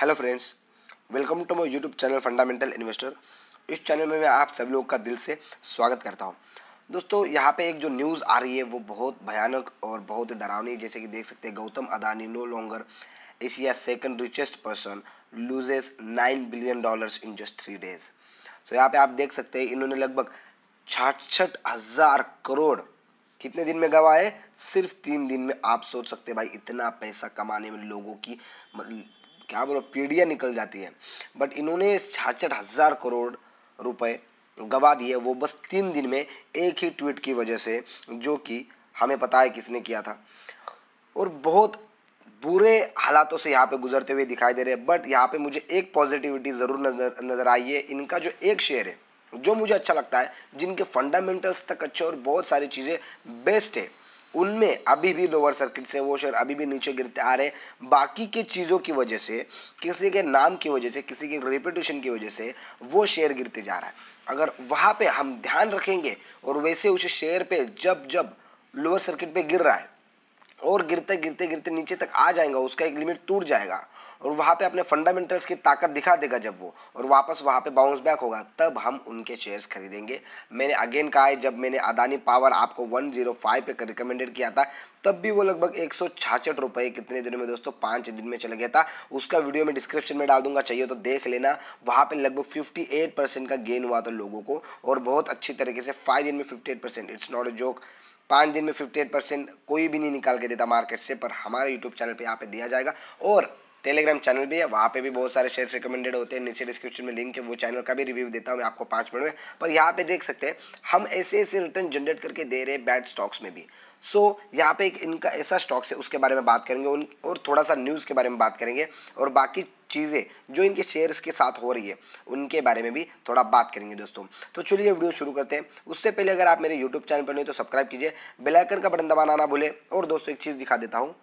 hello friends welcome to my YouTube channel fundamental investor इस channel में मैं आप सभी लोग का दिल से स्वागत करता हूं दोस्तों यहां पे एक जो न्यूज़ आ रही है वो बहुत भयानक और बहुत डरावनी जैसे कि देख सकते हैं Gautam Adani no longer Asia second richest person loses nine billion dollars in just three days तो यहाँ पर आप देख सकते हैं इन्होंने लगभग छाछठ हज़ार करोड़ कितने दिन में गवाए सिर्फ तीन दिन में आप सोच सकते हैं भाई इतना पैसा कमाने में लोगों की क्या बोलो पीढ़ियाँ निकल जाती है बट इन्होंने छाछठ हज़ार करोड़ रुपए गवा दिए वो बस तीन दिन में एक ही ट्वीट की वजह से जो कि हमें पता है किसने किया था और बहुत बुरे हालातों से यहाँ पे गुजरते हुए दिखाई दे रहे हैं बट यहाँ पे मुझे एक पॉजिटिविटी ज़रूर नज़र नज़र आई है इनका जो एक शेयर है जो मुझे अच्छा लगता है जिनके फंडामेंटल्स तक अच्छे और बहुत सारी चीज़ें बेस्ट है उनमें अभी भी लोअर सर्किट से वो शेयर अभी भी नीचे गिरते आ रहे हैं बाकी के चीज़ों की वजह से किसी के नाम की वजह से किसी के रिपीटेशन की वजह से वो शेयर गिरते जा रहा है अगर वहाँ पे हम ध्यान रखेंगे और वैसे उस शेयर पे जब जब लोअर सर्किट पे गिर रहा है और गिरते गिरते गिरते नीचे तक आ जाएगा उसका एक लिमिट टूट जाएगा और वहाँ पे अपने फंडामेंटल्स की ताकत दिखा देगा जब वो और वापस वहाँ पे बाउंस बैक होगा तब हम उनके शेयर्स खरीदेंगे मैंने अगेन कहा है जब मैंने अदानी पावर आपको 105 पे रिकमेंडेड किया था तब भी वो लगभग एक सौ कितने दिनों में दोस्तों पाँच दिन में चला गया था उसका वीडियो मैं डिस्क्रिप्शन में डाल दूंगा चाहिए तो देख लेना वहाँ पर लगभग फिफ्टी का गेन हुआ था लोगों को और बहुत अच्छी तरीके से फाइव दिन में fifty it's not a joke पाँच दिन में 58 परसेंट कोई भी नहीं निकाल के देता मार्केट से पर हमारे यूट्यूब चैनल पे यहाँ पे दिया जाएगा और टेलीग्राम चैनल भी है वहाँ पे भी बहुत सारे शेयर्स रिकमेंडेड होते हैं नीचे डिस्क्रिप्शन में लिंक है वो चैनल का भी रिव्यू देता हूँ मैं आपको पाँच मिनट में पर यहाँ पे देख सकते हैं हम ऐसे ऐसे रिटर्न जनरेट करके दे रहे हैं बैड स्टॉक्स में भी सो so, यहाँ पे एक इनका ऐसा स्टॉक्स है उसके बारे में बात करेंगे उन और थोड़ा सा न्यूज़ के बारे में बात करेंगे और बाकी चीज़ें जो इनके शेयर्स के साथ हो रही है उनके बारे में भी थोड़ा बात करेंगे दोस्तों तो चलिए वीडियो शुरू करते हैं उससे पहले अगर आप मेरे यूट्यूब चैनल पर नहीं तो सब्सक्राइब कीजिए बेलाइकन का बटन दबाना ना भूलें और दोस्तों एक चीज़ दिखा देता हूँ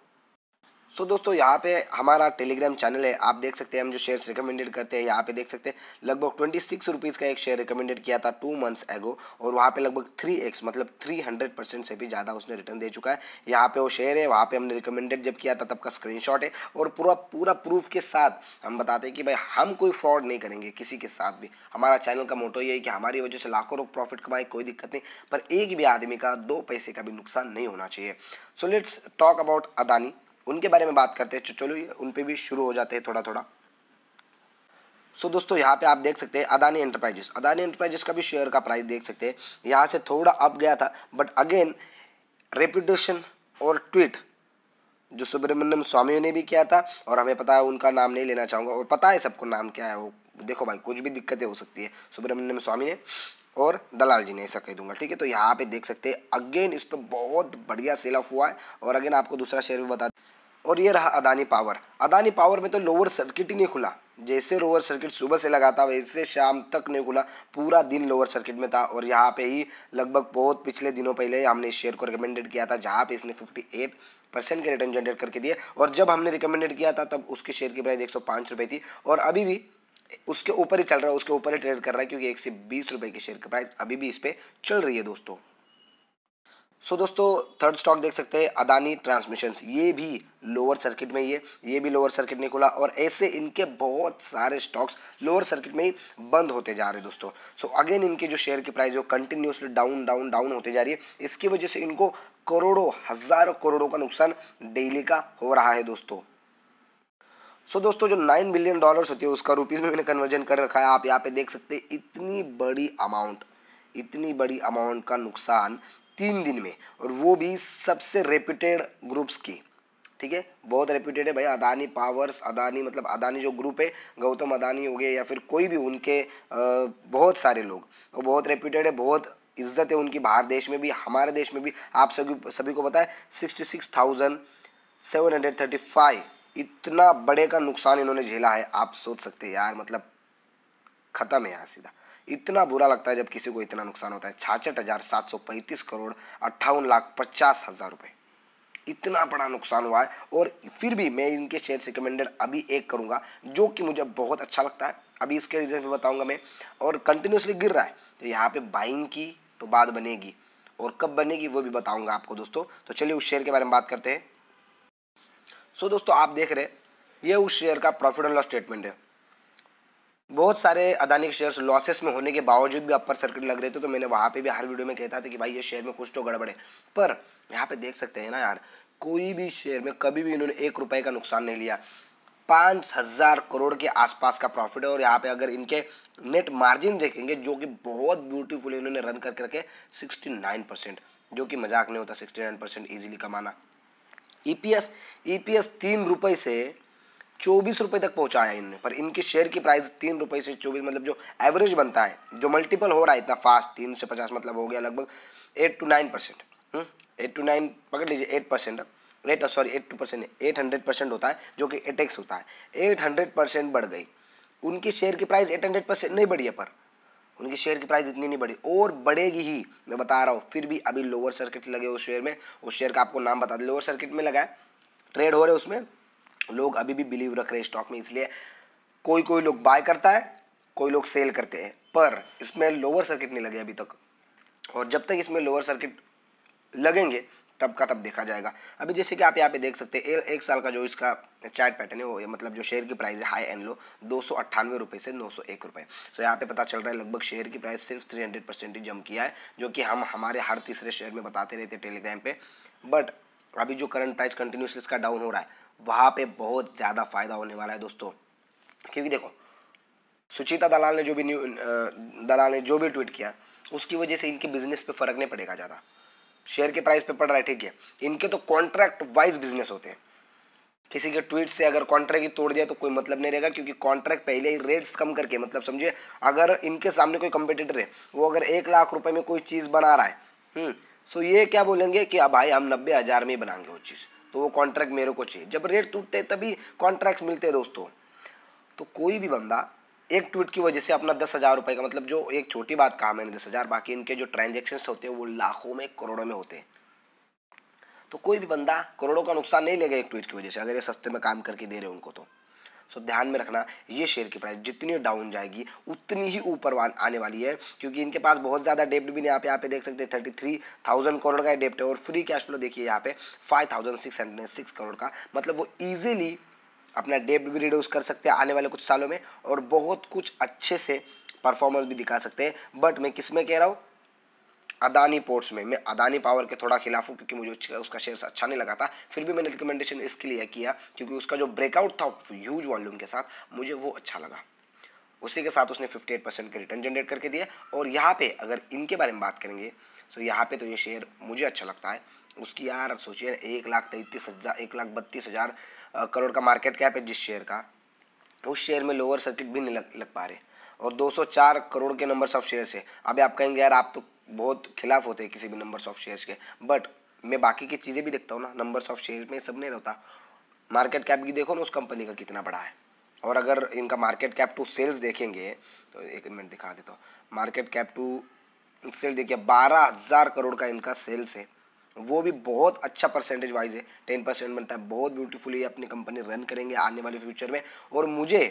सो so, दोस्तों यहाँ पे हमारा टेलीग्राम चैनल है आप देख सकते हैं हम जो शेयर्स रिकमेंडेड करते हैं यहाँ पे देख सकते हैं लगभग ट्वेंटी सिक्स रुपीज़ का एक शेयर रिकमेंडेड किया था टू मंथ्स एगो और वहाँ पे लगभग थ्री एक्स मतलब थ्री हंड्रेड परसेंट से भी ज़्यादा उसने रिटर्न दे चुका है यहाँ पे वो शेयर है वहाँ पर हमने रिकमेंडेड जब किया था तब का स्क्रीन है और पूरा पूरा प्रूफ के साथ हम बताते हैं कि भाई हम कोई फ्रॉड नहीं करेंगे किसी के साथ भी हमारा चैनल का मोटो ये है कि हमारी वजह से लाखों लोग प्रॉफिट कमाए कोई दिक्कत नहीं पर एक भी आदमी का दो पैसे का भी नुकसान नहीं होना चाहिए so let's talk about Adani उनके बारे में बात करते हैं चलो उन पर भी शुरू हो जाते हैं थोड़ा थोड़ा सो so, दोस्तों यहाँ पे आप देख सकते हैं अदानी एंटरप्राइजेस अदानी एंटरप्राइजेस का भी शेयर का प्राइस देख सकते हैं यहाँ से थोड़ा अप गया था बट अगेन रेपुटेशन और ट्वीट जो सुब्रमण्यम स्वामी ने भी किया था और हमें पता है उनका नाम नहीं लेना चाहूँगा और पता है सबको नाम क्या है वो देखो भाई कुछ भी दिक्कतें हो सकती है सुब्रमण्यम स्वामी ने और दलाल जी ने ऐसा कह दूंगा ठीक है तो यहाँ पे देख सकते हैं अगेन इस पर बहुत बढ़िया सेल ऑफ हुआ है और अगेन आपको दूसरा शेयर भी बता और ये रहा अदानी पावर अदानी पावर में तो लोअर सर्किट ही नहीं खुला जैसे लोअर सर्किट सुबह से लगा था वैसे शाम तक नहीं खुला पूरा दिन लोअर सर्किट में था और यहाँ पे ही लगभग बहुत पिछले दिनों पहले हमने इस शेयर को रिकमेंडेड किया था जहाँ पे इसने 58 परसेंट के रिटर्न जनरेट करके दिए और जब हमने रिकमेंडेड किया था तब उसके शेयर की प्राइस एक सौ थी और अभी भी उसके ऊपर ही चल रहा है उसके ऊपर ही ट्रेड कर रहा है क्योंकि एक सौ बीस रुपये के शेयर की प्राइस अभी भी इस पर चल रही है दोस्तों सो so, दोस्तों थर्ड स्टॉक देख सकते हैं अदानी ट्रांसमिशन ये भी लोअर सर्किट में ही है ये भी लोअर सर्किट ने खुला और ऐसे इनके बहुत सारे स्टॉक्स लोअर सर्किट में ही बंद होते जा रहे हैं दोस्तों सो so, अगेन इनके जो शेयर की प्राइस है वो कंटिन्यूसली डाउन डाउन डाउन होते जा रही है इसकी वजह से इनको करोड़ों हज़ारों करोड़ों का नुकसान डेली का हो रहा है दोस्तों सो so, दोस्तों जो नाइन बिलियन डॉलर्स होती है उसका रुपीज़ में मैंने कन्वर्जन कर रखा है आप यहाँ पे देख सकते हैं इतनी बड़ी अमाउंट इतनी बड़ी अमाउंट का नुकसान तीन दिन में और वो भी सबसे रेप्यूटेड ग्रुप्स की ठीक है बहुत रेप्यूटेड है भाई अदानी पावर्स अदानी मतलब अदानी जो ग्रुप है गौतम अदानी हो गए या फिर कोई भी उनके बहुत सारे लोग वो बहुत रेप्यूटेड है बहुत इज्जत है उनकी बाहर देश में भी हमारे देश में भी आप सभी सभी को पता है sixty six thousand seven hundred thirty five इतना बड़े का नुकसान इन्होंने झेला है आप सोच सकते हैं यार मतलब ख़त्म है यार सीधा इतना बुरा लगता है जब किसी को इतना नुकसान होता है छाछठ हज़ार सात सौ पैंतीस करोड़ अट्ठावन लाख पचास हज़ार रुपये इतना बड़ा नुकसान हुआ है और फिर भी मैं इनके शेयर रिकमेंडेड अभी एक करूँगा जो कि मुझे बहुत अच्छा लगता है अभी इसके रीज़न भी बताऊँगा मैं और कंटिन्यूसली गिर रहा है तो यहाँ पर बाइंग की तो बात बनेगी और कब बनेगी वो भी बताऊँगा आपको दोस्तों तो चलिए उस शेयर के बारे में बात करते हैं सो दोस्तों आप देख रहे हैं ये उस शेयर का प्रॉफिट एंड लॉस स्टेटमेंट है बहुत सारे अदानी के शेयर्स लॉसेस में होने के बावजूद भी अपर सर्किट लग रहे थे तो मैंने वहाँ पे भी हर वीडियो में कहता था कि भाई ये शेयर में कुछ तो गड़बड़े पर यहाँ पे देख सकते हैं ना यार कोई भी शेयर में कभी भी इन्होंने एक रुपये का नुकसान नहीं लिया पाँच हज़ार करोड़ के आसपास का प्रॉफिट है और यहाँ पे अगर इनके नेट मार्जिन देखेंगे जो कि बहुत ब्यूटीफुल इन्होंने रन कर करके सिक्सटी नाइन परसेंट जो कि मजाक नहीं होता सिक्सटी नाइन परसेंट ईजिली कमाना E P S E P S तीन रुपये से चौबीस रुपये तक पहुंचाया इन्होंने पर इनके शेयर की प्राइस तीन रुपये से चौबीस मतलब जो एवरेज बनता है जो मल्टीपल हो रहा है इतना फास्ट तीन से पचास मतलब हो गया लगभग eight two nine percent eight two nine पकड़ लीजिए eight percent eight sorry eight two percent eight hundred percent होता है जो कि एटेक्स e होता है एट हंड्रेड परसेंट बढ़ गई उनकी शेयर की प्राइस एट हंड्रेड परसेंट नहीं बढ़ी है पर उनकी शेयर की प्राइस इतनी नहीं बढ़ी और बढ़ेगी ही मैं बता रहा हूँ फिर भी अभी लोअर सर्किट लगे उस शेयर में उस शेयर का आपको नाम बता दें लोअर सर्किट में लगा है ट्रेड हो रहे उसमें लोग अभी भी बिलीव रख रहे हैं स्टॉक में इसलिए कोई कोई लोग बाय करता है कोई लोग सेल करते हैं पर इसमें लोअर सर्किट नहीं लगे अभी तक और जब तक इसमें लोअर सर्किट लगेंगे तब का तब देखा जाएगा अभी जैसे कि आप यहाँ पे देख सकते हैं एक साल का जो इसका चार्ट पैटर्न है वो मतलब जो शेयर की प्राइस है हाई एंड लो दो सौ अट्ठानवे रुपये से नौ सौ एक रुपये सो यहाँ पे पता चल रहा है लगभग शेयर की प्राइस सिर्फ थ्री हंड्रेड परसेंट ही जम किया है जो कि हम हमारे हर तीसरे शेयर में बताते रहते हैं टेलीग्राम पे बट अभी जो करंट प्राइस कंटिन्यूसली इसका डाउन हो रहा है वहाँ पे बहुत ज़्यादा फ़ायदा होने वाला है दोस्तों क्योंकि देखो सुचिता दलाल ने जो भी न्यू दलाल ने जो भी ट्वीट किया उसकी वजह से इनके बिजनेस पे फ़र्क नहीं पड़ेगा ज़्यादा शेयर के प्राइस पे पड़ रहा है ठीक है इनके तो कॉन्ट्रैक्ट वाइज बिजनेस होते हैं किसी के ट्वीट से अगर कॉन्ट्रैक्ट ही तोड़ दिया तो कोई मतलब नहीं रहेगा क्योंकि कॉन्ट्रैक्ट पहले ही रेट्स कम करके मतलब समझिए अगर इनके सामने कोई कंपटीटर है वो अगर एक लाख रुपए में कोई चीज़ बना रहा है सो हम्म, तो ये क्या बोलेंगे कि अब भाई हम नब्बे हज़ार में ही बनाएंगे वो चीज़ तो वो कॉन्ट्रैक्ट मेरे को चाहिए जब रेट टूटते तभी कॉन्ट्रैक्ट मिलते हैं दोस्तों तो कोई भी बंदा एक ट्वीट की वजह से अपना दस हज़ार रुपये का मतलब जो एक छोटी बात कहा मैंने दस हज़ार बाकी इनके जो ट्रांजेक्शन्स होते हैं वो लाखों में करोड़ों में होते हैं तो कोई भी बंदा करोड़ों का नुकसान नहीं लेगा एक ट्वीट की वजह से अगर ये सस्ते में काम करके दे रहे हैं उनको तो सो ध्यान में रखना ये शेयर की प्राइस जितनी डाउन जाएगी उतनी ही ऊपर आने वाली है क्योंकि इनके पास बहुत ज़्यादा डेप्ट भी नहीं यहाँ पे देख सकते हैं थर्टी थ्री थाउजेंड करोड़ का डेप्ट है और फ्री कैश फ्लो देखिए यहाँ पे five thousand six hundred six crore का मतलब वो ईजिली अपना डेप्ट भी रिड्यूस कर सकते हैं आने वाले कुछ सालों में और बहुत कुछ अच्छे से परफॉर्मेंस भी दिखा सकते हैं बट मैं किस में कह रहा हूँ अदानी पोर्ट्स में मैं अदानी पावर के थोड़ा खिलाफ हूँ क्योंकि मुझे उसका शेयर अच्छा नहीं लगा था फिर भी मैंने रिकमेंडेशन इसके लिए किया क्योंकि उसका जो ब्रेकआउट था ह्यूज वॉल्यूम के साथ मुझे वो अच्छा लगा उसी के साथ उसने 58 परसेंट के रिटर्न जनरेट करके दिया और यहाँ पे अगर इनके बारे में बात करेंगे तो यहाँ पे तो ये शेयर मुझे अच्छा लगता है उसकी यार सोचिए एक लाख तैतीस हज़ार एक लाख बत्तीस हज़ार करोड़ का मार्केट कैप है जिस शेयर का उस शेयर में लोअर सर्किट भी नहीं लग लग पा रहे और 204 करोड़ के नंबर्स ऑफ शेयर्स है अभी आप कहेंगे यार आप तो बहुत खिलाफ होते हैं किसी भी नंबर्स ऑफ शेयर्स के बट मैं बाकी की चीज़ें भी देखता हूँ ना नंबर्स ऑफ शेयर्स में सब नहीं रहता मार्केट कैप की देखो ना उस कंपनी का कितना बड़ा है और अगर इनका मार्केट कैप टू सेल्स देखेंगे तो एक मिनट दिखा देता हूँ मार्केट कैप टू सेल देखिए बारह हज़ार करोड़ का इनका सेल्स है वो भी बहुत अच्छा परसेंटेज वाइज है टेन परसेंट बनता है बहुत ब्यूटीफुली अपनी कंपनी रन करेंगे आने वाले फ्यूचर में और मुझे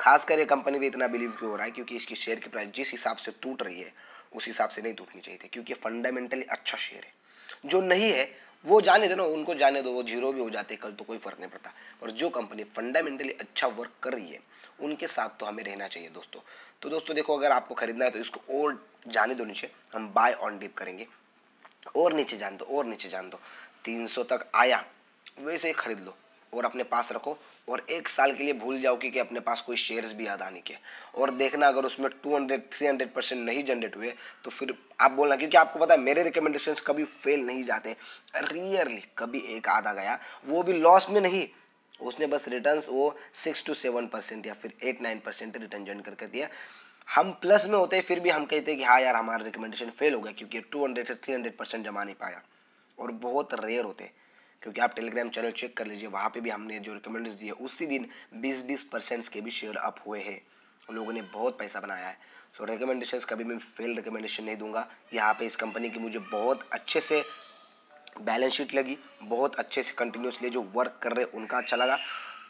खासकर ये कंपनी भी इतना बिलीव क्यों हो रहा है क्योंकि इसकी शेयर की प्राइस जिस हिसाब से टूट रही है उस हिसाब से नहीं टूटनी चाहिए थी क्योंकि फंडामेंटली अच्छा शेयर है जो नहीं है वो जाने दो ना उनको जाने दो वो जीरो भी हो जाते कल तो कोई फ़र्क नहीं पड़ता और जो कंपनी फंडामेंटली अच्छा वर्क कर रही है उनके साथ तो हमें रहना चाहिए दोस्तों तो दोस्तों देखो अगर आपको खरीदना है तो इसको और जाने दो नीचे हम बाय ऑन डिप करेंगे और नीचे जान दो और नीचे जान दो तीन तक आया वैसे ही खरीद लो और अपने पास रखो और एक साल के लिए भूल जाओ कि, कि अपने पास कोई शेयर्स भी अदानी के और देखना अगर उसमें 200 300 परसेंट नहीं जनरेट हुए तो फिर आप बोलना क्योंकि आपको पता है मेरे रिकमेंडेशंस कभी फेल नहीं जाते रियरली कभी एक आधा गया वो भी लॉस में नहीं उसने बस रिटर्न वो सिक्स टू सेवन परसेंट या फिर eight nine percent return join करके दिया हम प्लस में होते फिर भी हम कहते हैं कि हाँ यार हमारा रिकमेंडेशन फेल हो गया क्योंकि टू हंड्रेड से थ्री हंड्रेड परसेंट जमा नहीं पाया और बहुत रेयर होते हैं क्योंकि आप टेलीग्राम चैनल चेक कर लीजिए वहाँ पे भी हमने जो रिकमेंडेंस दिए उसी दिन बीस बीस परसेंट्स के भी शेयर अप हुए हैं लोगों ने बहुत पैसा बनाया है सो so, रिकमेंडेशन कभी मैं फेल रिकमेंडेशन नहीं दूंगा यहाँ पे इस कंपनी की मुझे बहुत अच्छे से बैलेंस शीट लगी बहुत अच्छे से कंटिन्यूसली जो वर्क कर रहे उनका अच्छा लगा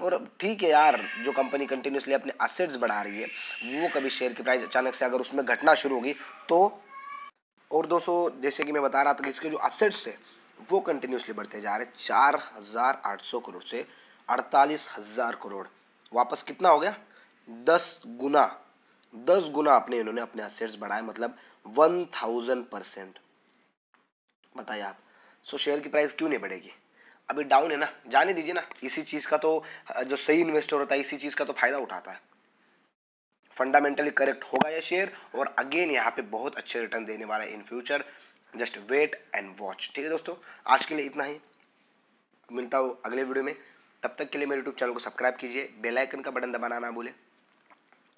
और ठीक है यार जो कंपनी कंटिन्यूसली अपने असेट्स बढ़ा रही है वो कभी शेयर की प्राइस अचानक से अगर उसमें घटना शुरू होगी तो और दोस्तों जैसे कि मैं बता रहा था कि इसके जो असेट्स है वो कंटिन्यूसली बढ़ते जा रहे चार हज़ार आठ सौ करोड़ से अड़तालीस हज़ार करोड़ वापस कितना हो गया दस गुना दस गुना अपने इन्होंने अपने असेट्स बढ़ाए मतलब वन थाउजेंड परसेंट बताइए आप सो शेयर की प्राइस क्यों नहीं बढ़ेगी अभी डाउन है ना जाने दीजिए ना इसी चीज़ का तो जो सही इन्वेस्टर होता है इसी चीज़ का तो फायदा उठाता है फंडामेंटली करेक्ट होगा यह शेयर और अगेन यहाँ पे बहुत अच्छे रिटर्न देने वाला है in future just wait and watch ठीक है दोस्तों आज के लिए इतना ही मिलता हूँ अगले वीडियो में तब तक के लिए मेरे यूट्यूब चैनल को सब्सक्राइब कीजिए बेल आइकन का बटन दबाना ना भूलें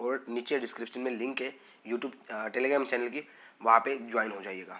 और नीचे डिस्क्रिप्शन में लिंक है यूट्यूब टेलीग्राम चैनल की वहाँ पे ज्वाइन हो जाइएगा